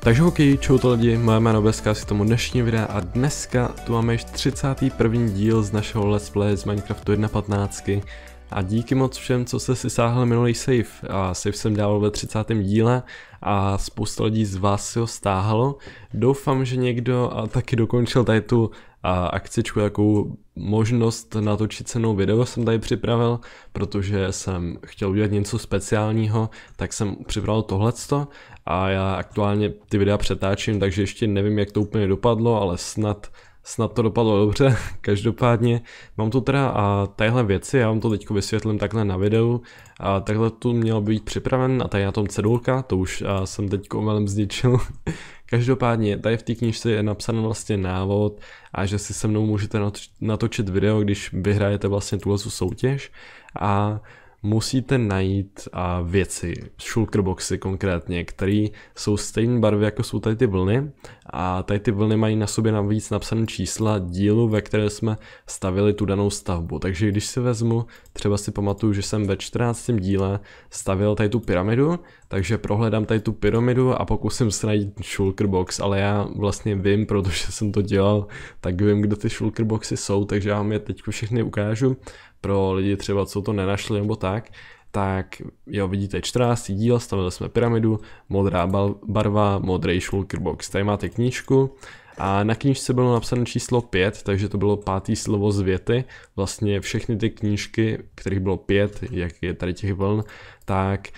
Takže hokej, čau to lidi, moje jméno Beska si tomu dnešní videa a dneska tu máme již 31. díl z našeho Let's Play z Minecraftu 1.15 a díky moc všem, co se si sáhl minulý save. A save jsem dával ve 30. díle a spousta lidí z vás si ho stáhlo. Doufám, že někdo a taky dokončil tady tu a, akcičku takovou možnost natočit cenou video jsem tady připravil, protože jsem chtěl udělat něco speciálního, tak jsem připravil tohleto a já aktuálně ty videa přetáčím, takže ještě nevím, jak to úplně dopadlo, ale snad snad to dopadlo dobře, každopádně mám tu teda a tadyhle věci, já vám to teď vysvětlím takhle na videu a takhle tu měl být připraven a tady na tom cedulka, to už jsem teď omelem zničil, Každopádně tady v té knižce je napsán vlastně návod a že si se mnou můžete natočit video, když vyhrajete vlastně tuhle soutěž a musíte najít a věci, shulkerboxy konkrétně, které jsou stejné barvy, jako jsou tady ty vlny a tady ty vlny mají na sobě navíc napsané čísla dílu, ve které jsme stavili tu danou stavbu. Takže když si vezmu, třeba si pamatuju, že jsem ve 14. díle stavil tady tu pyramidu, takže prohledám tady tu pyramidu a pokusím se najít shulkerbox, ale já vlastně vím, protože jsem to dělal, tak vím, kde ty shulkerboxy jsou, takže já vám je teď všechny ukážu pro lidi třeba, co to nenašli nebo tak, tak jo, vidíte 14. díl, stavili jsme pyramidu, modrá barva, modrý box. Tady máte knížku a na knížce bylo napsáno číslo 5, takže to bylo pátý slovo z věty. Vlastně všechny ty knížky, kterých bylo pět, jak je tady těch vln, tak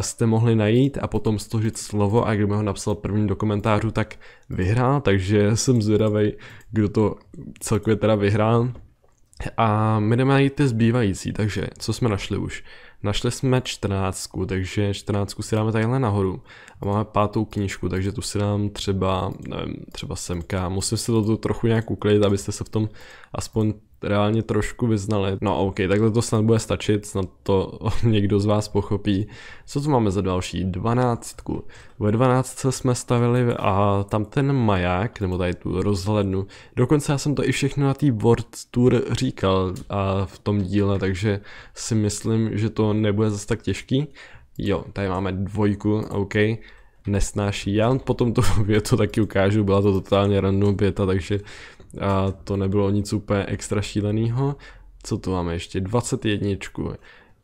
jste mohli najít a potom stožit slovo a kdo mi ho napsal první do komentářů, tak vyhrál, takže jsem zvědavý, kdo to celkově teda vyhrál. A my jdeme najít ty zbývající, takže co jsme našli už? Našli jsme čtrnáctku, takže čtrnáctku si dáme takhle nahoru. A máme pátou knížku, takže tu si dám třeba, nevím, třeba semka. Musím si to trochu nějak uklidit, abyste se v tom aspoň reálně trošku vyznali. No ok, takhle to snad bude stačit, snad to někdo z vás pochopí. Co tu máme za další? Dvanáctku. Ve dvanáctce jsme stavili a tam ten maják, nebo tady tu rozhlednu, dokonce já jsem to i všechno na té World Tour říkal a v tom díle, takže si myslím, že to nebude zase tak těžký. Jo, tady máme dvojku, ok nesnáší. Já potom tu větu taky ukážu, byla to totálně random věta, takže a to nebylo nic úplně extra šíleného. Co tu máme ještě? 21.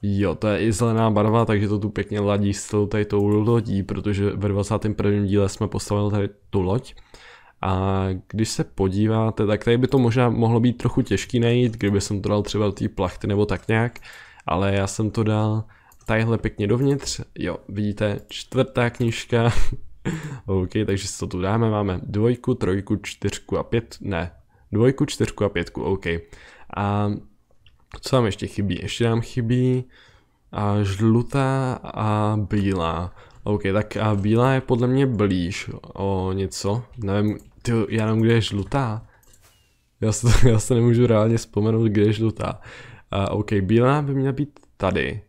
Jo, to je i zelená barva, takže to tu pěkně ladí s tou tady tou lodí, protože ve 21. díle jsme postavili tady tu loď. A když se podíváte, tak tady by to možná mohlo být trochu těžký najít, kdyby jsem to dal třeba do té plachty nebo tak nějak, ale já jsem to dal tadyhle pěkně dovnitř, jo, vidíte, čtvrtá knižka, OK, takže co to tu dáme, máme dvojku, trojku, čtyřku a pět, ne, dvojku, čtyřku a pětku, OK. A co nám ještě chybí? Ještě nám chybí a žlutá a bílá. OK, tak a bílá je podle mě blíž o něco. Nevím, ty, já nevím, kde je žlutá. Já se, já se nemůžu reálně vzpomenout, kde je žlutá. A OK, bílá by měla být tady.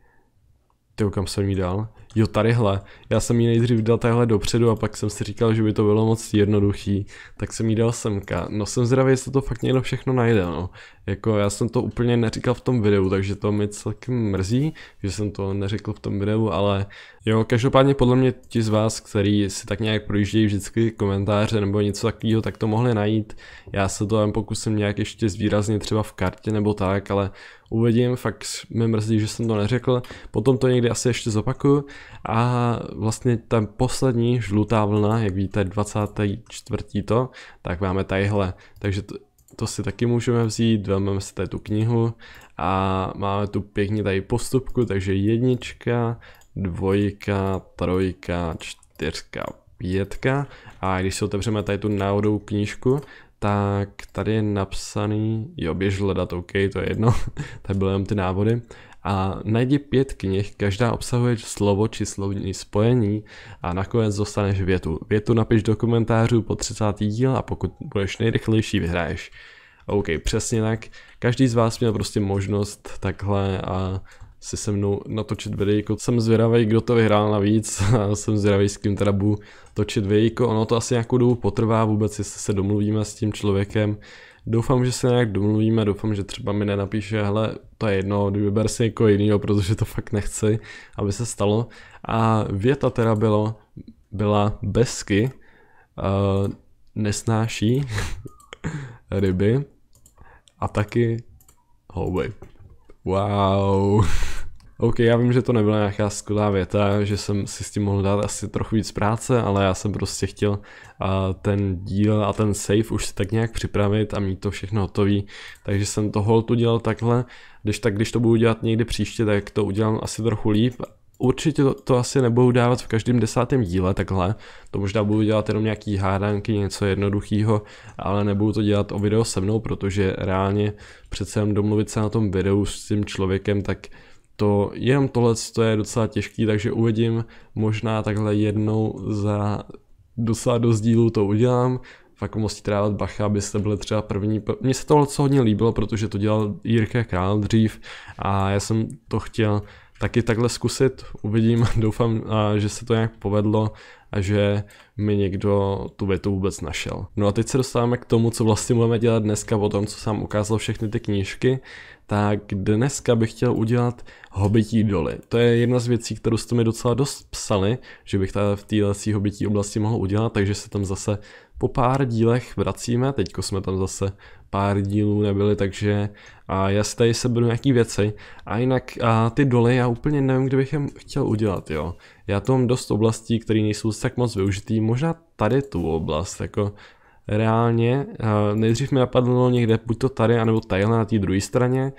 Ty, kam jsem jí dal? Jo, tadyhle. Já jsem ji nejdřív dal tadyhle dopředu a pak jsem si říkal, že by to bylo moc jednoduchý, tak jsem jí dal semka. No jsem zdravý, jestli to fakt někdo všechno najde, no. Jako já jsem to úplně neříkal v tom videu, takže to mi celkem mrzí, že jsem to neřekl v tom videu, ale jo, každopádně podle mě ti z vás, který si tak nějak projíždějí vždycky komentáře nebo něco takového, tak to mohli najít. Já se to jen pokusím nějak ještě zvýraznit třeba v kartě nebo tak, ale uvidím, fakt mi mrzí, že jsem to neřekl, potom to někdy asi ještě zopakuju a vlastně ta poslední žlutá vlna, jak víte, 24. to, tak máme tadyhle, takže to, to si taky můžeme vzít, vezmeme si tady tu knihu a máme tu pěkně tady postupku, takže jednička, dvojka, trojka, čtyřka, pětka a když si otevřeme tady tu náhodou knížku, tak tady je napsaný, jo, běž hledat, OK, to je jedno, Tady byly jenom ty návody. A najdi pět knih, každá obsahuje slovo či slovní spojení a nakonec dostaneš větu. Větu napiš do komentářů po 30. díl a pokud budeš nejrychlejší, vyhraješ. OK, přesně tak. Každý z vás měl prostě možnost takhle a si se mnou natočit videjko. Jsem zvědavý, kdo to vyhrál navíc, jsem zvědavý, s kým teda budu točit videjko. Ono to asi nějakou dobu potrvá vůbec, jestli se domluvíme s tím člověkem. Doufám, že se nějak domluvíme, doufám, že třeba mi nenapíše, hele, to je jedno, vyber si někoho jiného, protože to fakt nechci, aby se stalo. A věta teda bylo, byla besky, uh, nesnáší ryby a taky houby. Wow. OK, já vím, že to nebyla nějaká skvělá věta, že jsem si s tím mohl dát asi trochu víc práce, ale já jsem prostě chtěl uh, ten díl a ten save už si tak nějak připravit a mít to všechno hotový, takže jsem to holtu dělal takhle, když tak když to budu dělat někdy příště, tak to udělám asi trochu líp Určitě to, to asi nebudu dávat v každém desátém díle takhle, to možná budu dělat jenom nějaký hádanky, něco jednoduchého, ale nebudu to dělat o video se mnou, protože reálně přece jen domluvit se na tom videu s tím člověkem, tak to jenom tohle to je docela těžký, takže uvidím možná takhle jednou za docela dost dílů to udělám, fakt musí trávat bacha, abyste byli třeba první. Mně se tohle co hodně líbilo, protože to dělal Jirka Král dřív a já jsem to chtěl taky takhle zkusit. Uvidím, doufám, že se to nějak povedlo a že mi někdo tu větu vůbec našel. No a teď se dostáváme k tomu, co vlastně budeme dělat dneska o tom, co jsem ukázal všechny ty knížky. Tak dneska bych chtěl udělat hobití doly. To je jedna z věcí, kterou jste mi docela dost psali, že bych tady v téhle hobití oblasti mohl udělat, takže se tam zase po pár dílech vracíme, teďko jsme tam zase pár dílů nebyli, takže a já si tady seberu nějaký věci a jinak a ty doly já úplně nevím, kde bych je chtěl udělat, jo. Já tu mám dost oblastí, které nejsou tak moc využitý, možná tady tu oblast, jako reálně, nejdřív mi napadlo někde buď to tady, anebo tadyhle na té druhé straně,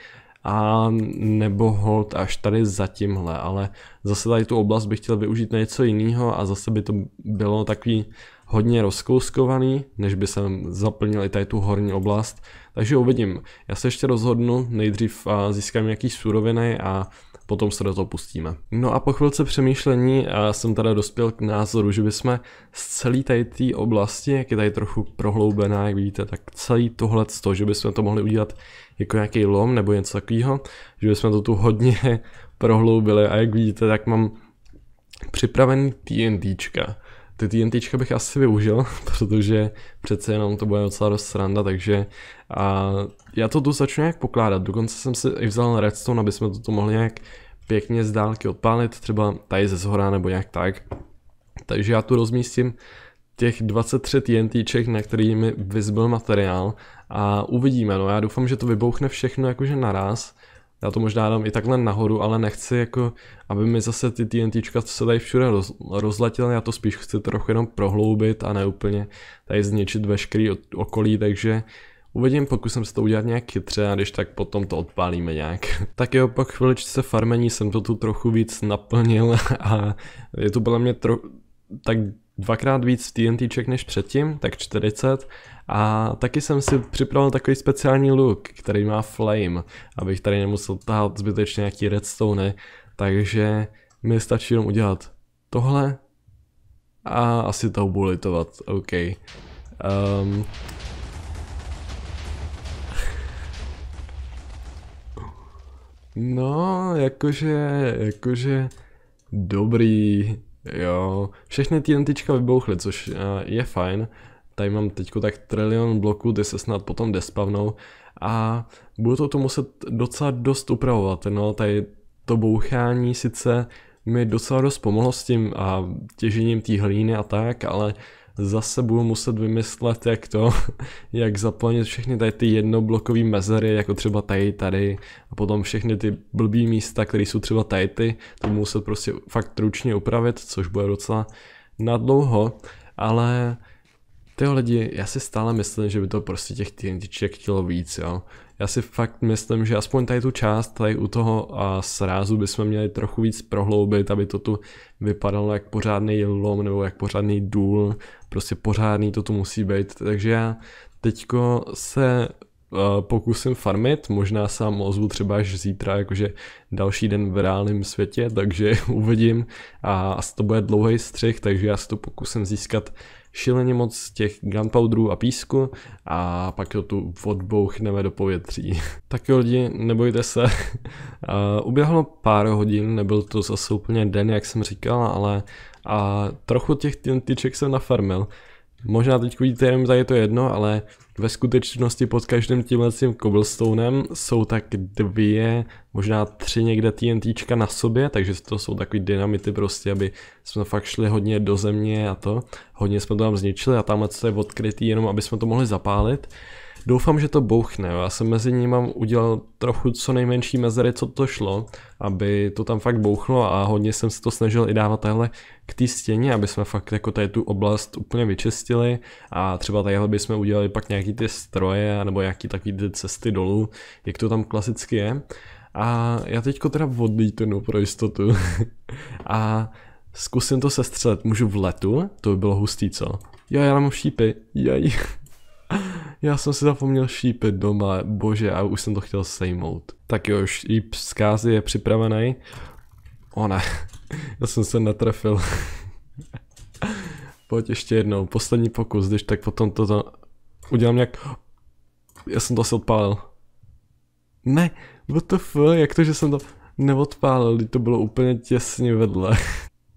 a nebo hold až tady za tímhle, ale zase tady tu oblast bych chtěl využít na něco jiného a zase by to bylo takový hodně rozkouskovaný, než by jsem zaplnil i tady tu horní oblast. Takže uvidím. Já se ještě rozhodnu, nejdřív získám nějaký suroviny a potom se do toho pustíme. No a po chvilce přemýšlení jsem teda dospěl k názoru, že bychom z celé tady té oblasti, jak je tady trochu prohloubená, jak vidíte, tak celý tohle to, že bychom to mohli udělat jako nějaký lom nebo něco takového, že bychom to tu hodně prohloubili a jak vidíte, tak mám připravený TNTčka. Ty TNT bych asi využil, protože přece jenom to bude docela dost sranda, takže a já to tu začnu nějak pokládat. Dokonce jsem si i vzal redstone, aby jsme to mohli nějak pěkně z dálky odpálit, třeba tady ze zhora nebo nějak tak. Takže já tu rozmístím těch 23 TNTček, na který mi vyzbyl materiál a uvidíme, no já doufám, že to vybouchne všechno jakože naraz, já to možná dám i takhle nahoru, ale nechci jako, aby mi zase ty TNTčka se tady všude roz, rozletěly, já to spíš chci trochu jenom prohloubit a ne úplně tady zničit veškerý okolí, takže Uvidím, pokusím se to udělat nějak chytře a když tak potom to odpálíme nějak. tak jo, po chviličce farmení jsem to tu trochu víc naplnil a je to podle mě tro tak dvakrát víc TNTček než předtím, tak 40. A taky jsem si připravil takový speciální look, který má flame, abych tady nemusel tahat zbytečně nějaký redstone, takže mi stačí jenom udělat tohle a asi to bulitovat, OK. Um. No, jakože, jakože, dobrý, Jo, všechny ty lentička vybouchly, což eh, je fajn. Tady mám teď tak trilion bloků, ty se snad potom despavnou a budu to to muset docela dost upravovat. No, tady to bouchání sice mi docela dost pomohlo s tím a těžením té hlíny a tak, ale zase budu muset vymyslet, jak to, jak zaplnit všechny tady ty jednoblokové mezery, jako třeba tady, tady, a potom všechny ty blbý místa, které jsou třeba tady ty, to budu muset prostě fakt ručně upravit, což bude docela nadlouho, ale ty lidi, já si stále myslím, že by to prostě těch TNTček chtělo víc, jo. Já si fakt myslím, že aspoň tady tu část, tady u toho a srázu bychom měli trochu víc prohloubit, aby to tu vypadalo jak pořádný lom nebo jak pořádný důl prostě pořádný to tu musí být, takže já teďko se eh, pokusím farmit, možná vám ozvu třeba až zítra, jakože další den v reálném světě, takže uvidím a asi to bude dlouhý střih, takže já se to pokusím získat šíleně moc těch gunpowderů a písku a pak to tu odbouchneme do povětří. tak jo lidi, nebojte se. Eh, uběhlo pár hodin, nebyl to zase úplně den, jak jsem říkal, ale a trochu těch tyček jsem nafarmil. Možná teď vidíte jenom za je to jedno, ale ve skutečnosti pod každým tímhle tím cobblestonem jsou tak dvě, možná tři někde TNTčka na sobě, takže to jsou takový dynamity prostě, aby jsme fakt šli hodně do země a to. Hodně jsme to tam zničili a tamhle to je odkrytý jenom, aby jsme to mohli zapálit. Doufám, že to bouchne. Já jsem mezi nimi mám udělal trochu co nejmenší mezery, co to šlo, aby to tam fakt bouchlo a hodně jsem se to snažil i dávat tahle k té stěně, aby jsme fakt jako tady tu oblast úplně vyčistili a třeba tadyhle bychom udělali pak nějaký ty stroje nebo nějaký takový ty cesty dolů, jak to tam klasicky je. A já teďko teda odlítnu pro jistotu. a zkusím to sestřelit. Můžu v letu? To by bylo hustý, co? Jo, já mám šípy. Jaj já jsem si zapomněl šípit doma, bože, a už jsem to chtěl sejmout. Tak jo, šíp z je připravený. O ne, já jsem se netrefil. Pojď ještě jednou, poslední pokus, když tak potom to za... udělám nějak... Já jsem to asi odpálil. Ne, what the fuck, jak to, že jsem to neodpálil, to bylo úplně těsně vedle.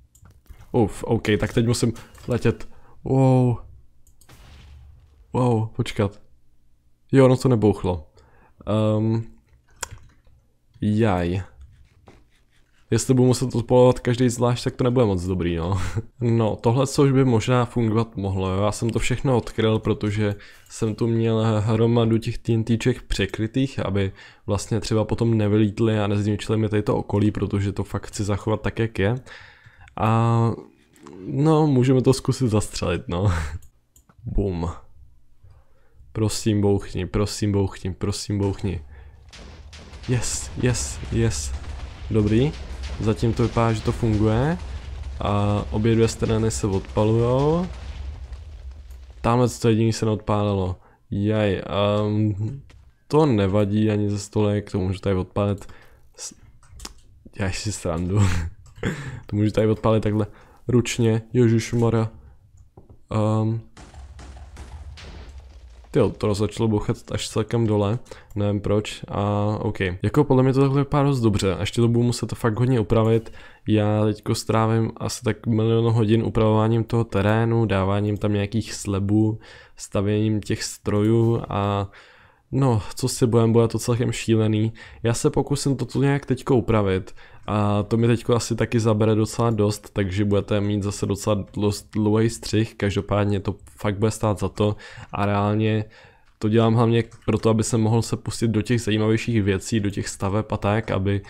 Uf, OK, tak teď musím letět. Wow. Wow, počkat. Jo, ono to nebouchlo. Um, jaj. Jestli budu muset odpolovat každý zvlášť, tak to nebude moc dobrý, no. No, tohle co už by možná fungovat mohlo, jo. Já jsem to všechno odkryl, protože jsem tu měl hromadu těch TNTček překrytých, aby vlastně třeba potom nevylítly a nezničily mi tady to okolí, protože to fakt chci zachovat tak, jak je. A no, můžeme to zkusit zastřelit, no. Bum. Prosím bouchni, prosím bouchni, prosím bouchni. Yes, yes, yes. Dobrý. Zatím to vypadá, že to funguje. A obě dvě strany se odpalujou. Tamhle to jediný se neodpálilo. Jaj, um, to nevadí ani ze stolek, to můžu tady odpalit. Já si srandu. to můžu tady odpalit takhle ručně, Ježíš Um, ty to začalo bouchat až celkem dole, nevím proč, a OK. Jako podle mě to takhle vypadá dost dobře, a ještě to budu muset to fakt hodně upravit. Já teďko strávím asi tak milion hodin upravováním toho terénu, dáváním tam nějakých slebů, stavěním těch strojů a No, co si budem, bude to celkem šílený. Já se pokusím to tu nějak teďko upravit a to mi teďko asi taky zabere docela dost, takže budete mít zase docela dost dlouhý střih, každopádně to fakt bude stát za to a reálně to dělám hlavně proto, aby se mohl se pustit do těch zajímavějších věcí, do těch staveb a tak, aby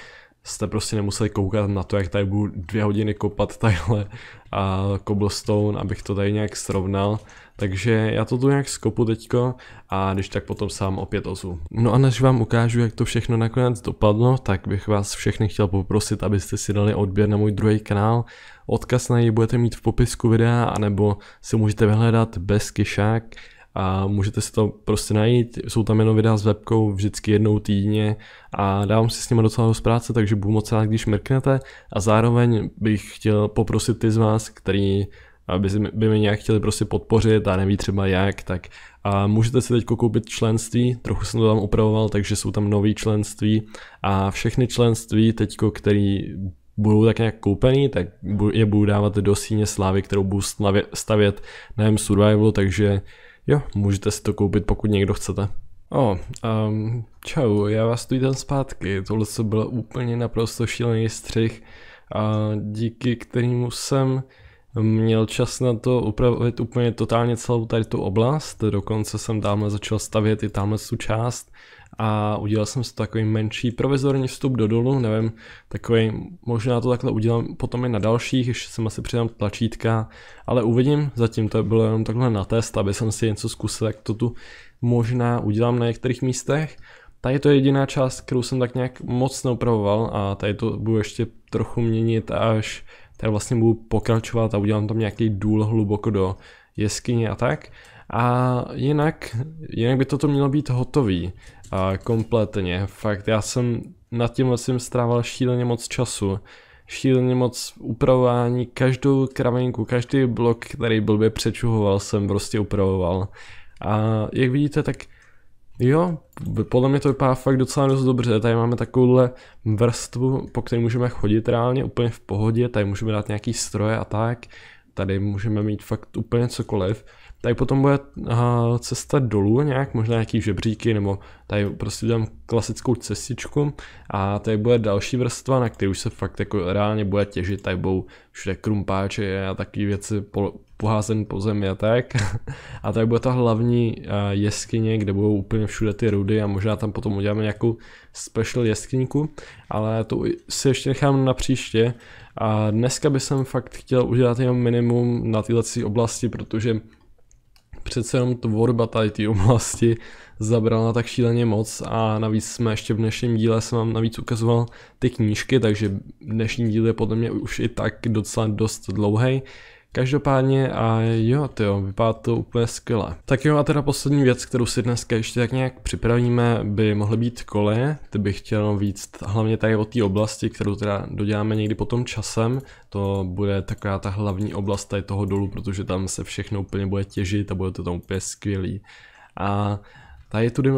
jste prostě nemuseli koukat na to, jak tady budu dvě hodiny kopat takhle a cobblestone, abych to tady nějak srovnal. Takže já to tu nějak skopu teďko a když tak potom sám opět ozu. No a než vám ukážu, jak to všechno nakonec dopadlo, tak bych vás všechny chtěl poprosit, abyste si dali odběr na můj druhý kanál. Odkaz na něj budete mít v popisku videa, anebo si můžete vyhledat bez kyšák a můžete si to prostě najít. Jsou tam jenom videa s webkou vždycky jednou týdně a dávám si s nimi docela dost práce, takže budu moc rád, když mrknete a zároveň bych chtěl poprosit ty z vás, který aby by mi nějak chtěli prostě podpořit a neví třeba jak, tak a můžete si teď koupit členství, trochu jsem to tam upravoval, takže jsou tam nový členství a všechny členství teď, který budou tak nějak koupený, tak je budu dávat do síně slávy, kterou budu stavět, stavět na M Survival, takže Jo, můžete si to koupit, pokud někdo chcete. O, oh, um, čau, já vás tu jdem zpátky. Tohle co bylo úplně naprosto šílený střih, a díky kterému jsem měl čas na to upravit úplně totálně celou tady tu oblast. Dokonce jsem dáme začal stavět i tamhle tu část a udělal jsem si takový menší provizorní vstup do dolu, nevím, takový, možná to takhle udělám potom i na dalších, ještě jsem asi přidám tlačítka, ale uvidím, zatím to bylo jenom takhle na test, aby jsem si něco zkusil, jak to tu možná udělám na některých místech. Tady je to jediná část, kterou jsem tak nějak moc neupravoval a tady to budu ještě trochu měnit, až tady vlastně budu pokračovat a udělám tam nějaký důl hluboko do jeskyně a tak. A jinak, jinak by toto mělo být hotový a kompletně. Fakt, já jsem nad tím jsem strávil šíleně moc času, šíleně moc upravování, každou kravinku, každý blok, který blbě přečuhoval, jsem prostě upravoval. A jak vidíte, tak Jo, podle mě to vypadá fakt docela dost dobře. Tady máme takovouhle vrstvu, po které můžeme chodit reálně úplně v pohodě. Tady můžeme dát nějaký stroje a tak. Tady můžeme mít fakt úplně cokoliv tak potom bude cesta dolů nějak, možná nějaký žebříky, nebo tady prostě dám klasickou cestičku a tady bude další vrstva, na kterou se fakt jako reálně bude těžit, tady budou všude krumpáče a takové věci po, poházen po zemi a tak. A tady bude ta hlavní eh, jeskyně, kde budou úplně všude ty rudy a možná tam potom uděláme nějakou special jeskyníku, ale to si ještě nechám na příště. A dneska bych fakt chtěl udělat jenom minimum na této oblasti, protože přece jenom tvorba tady té oblasti zabrala tak šíleně moc a navíc jsme ještě v dnešním díle jsem vám navíc ukazoval ty knížky, takže dnešní díl je podle mě už i tak docela dost dlouhý. Každopádně a jo, ty jo, vypadá to úplně skvěle. Tak jo a teda poslední věc, kterou si dneska ještě tak nějak připravíme, by mohly být koleje. Ty bych chtěl víc hlavně tady o té oblasti, kterou teda doděláme někdy potom časem. To bude taková ta hlavní oblast tady toho dolu, protože tam se všechno úplně bude těžit a bude to tam úplně skvělý. A Tady tudy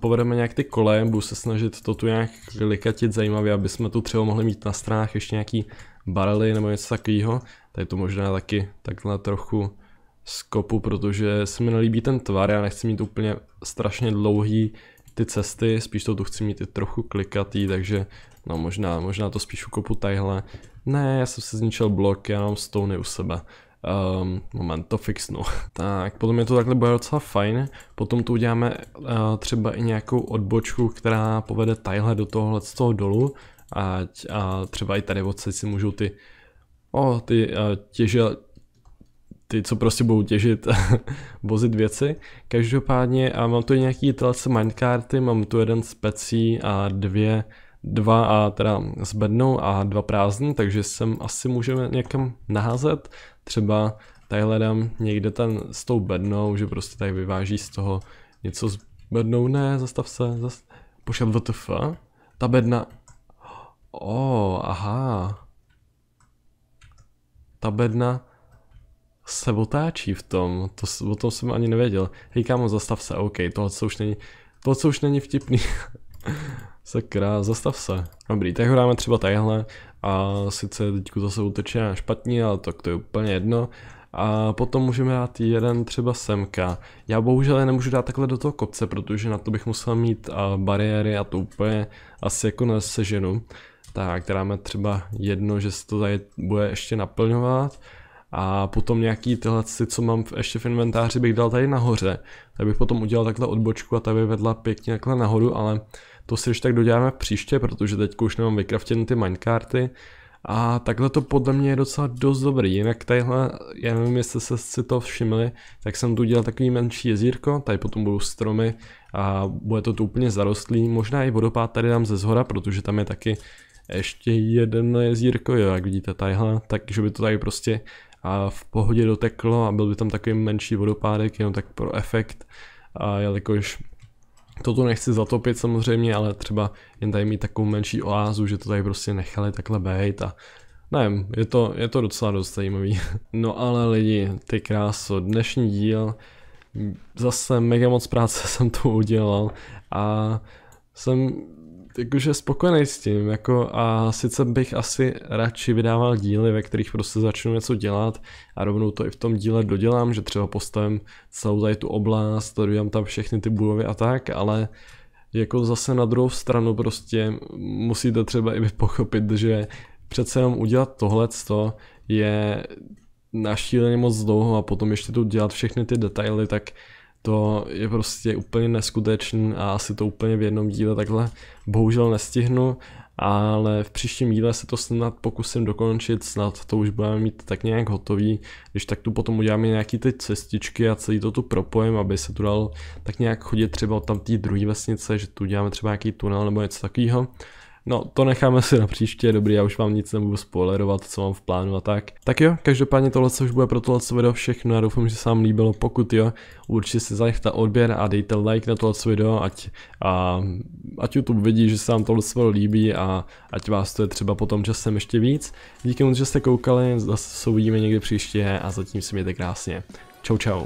povedeme nějak ty kole, budu se snažit to tu nějak likatit zajímavě, aby jsme tu třeba mohli mít na stranách ještě nějaký barely nebo něco takového, tak to možná taky takhle trochu skopu, protože se mi nelíbí ten tvar, já nechci mít úplně strašně dlouhý ty cesty, spíš to tu chci mít i trochu klikatý, takže no možná, možná to spíš ukopu tadyhle. Ne, já jsem se zničil blok, já mám stony u sebe. Um, moment, to fixnu. tak, potom je to takhle bude docela fajn. Potom tu uděláme uh, třeba i nějakou odbočku, která povede tadyhle do tohohle z toho dolu. Ať, a třeba i tady odsaď si můžou ty o, ty těžil, ty, co prostě budou těžit, vozit věci. Každopádně a mám tu nějaký tyhle minecarty, mám tu jeden s pecí a dvě, dva a teda s bednou a dva prázdný, takže sem asi můžeme někam naházet. Třeba tady hledám někde ten s tou bednou, že prostě tak vyváží z toho něco s bednou, ne, zastav se, zas... pošel VTF, ta bedna, o, oh, aha, ta bedna se otáčí v tom, to, o tom jsem ani nevěděl. Hej kámo, zastav se, OK, tohle co už není, to co už není vtipný. Sakra, zastav se. Dobrý, tak ho dáme třeba tadyhle a sice teďku zase uteče na špatně, ale tak to je úplně jedno. A potom můžeme dát jeden třeba semka. Já bohužel je nemůžu dát takhle do toho kopce, protože na to bych musel mít a bariéry a to úplně asi jako neseženu tak dáme třeba jedno, že se to tady bude ještě naplňovat a potom nějaký tyhle, co mám v, ještě v inventáři, bych dal tady nahoře. Tak bych potom udělal takhle odbočku a ta by vedla pěkně takhle nahoru, ale to si ještě tak doděláme příště, protože teď už nemám vykraftěny ty minecarty. A takhle to podle mě je docela dost dobrý, jinak tadyhle, já nevím jestli se si to všimli, tak jsem tu udělal takový menší jezírko, tady potom budou stromy a bude to tu úplně zarostlý, možná i vodopád tady dám ze zhora, protože tam je taky ještě jeden jezírko jo, jak vidíte, tadyhle, takže by to tady prostě a v pohodě doteklo a byl by tam takový menší vodopádek, jenom tak pro efekt, a jelikož tu nechci zatopit samozřejmě, ale třeba jen tady mít takovou menší oázu, že to tady prostě nechali takhle být a nevím, je to, je to docela dost zajímavý. No ale lidi, ty kráso, dnešní díl, zase mega moc práce jsem to udělal a jsem jakože spokojený s tím, jako a sice bych asi radši vydával díly, ve kterých prostě začnu něco dělat a rovnou to i v tom díle dodělám, že třeba postavím celou tady tu oblast, dodělám tam všechny ty budovy a tak, ale jako zase na druhou stranu prostě musíte třeba i pochopit, že přece jenom udělat tohleto je našíleně moc dlouho a potom ještě tu dělat všechny ty detaily, tak to je prostě úplně neskutečný a asi to úplně v jednom díle takhle bohužel nestihnu, ale v příštím díle se to snad pokusím dokončit, snad to už budeme mít tak nějak hotový, když tak tu potom uděláme nějaký ty cestičky a celý to tu propojím, aby se tu dal tak nějak chodit třeba od tam té druhé vesnice, že tu uděláme třeba nějaký tunel nebo něco takového. No, to necháme si na příště, dobrý, já už vám nic nebudu spoilerovat, co mám v plánu a tak. Tak jo, každopádně tohle už bude pro tohle video všechno, já doufám, že se vám líbilo, pokud jo, určitě si zanechte odběr a dejte like na tohle video, ať, a, ať YouTube vidí, že se vám tohle video líbí a ať vás to je třeba potom časem ještě víc. Díky moc, že jste koukali, zase se uvidíme někdy příště a zatím si mějte krásně. Čau čau.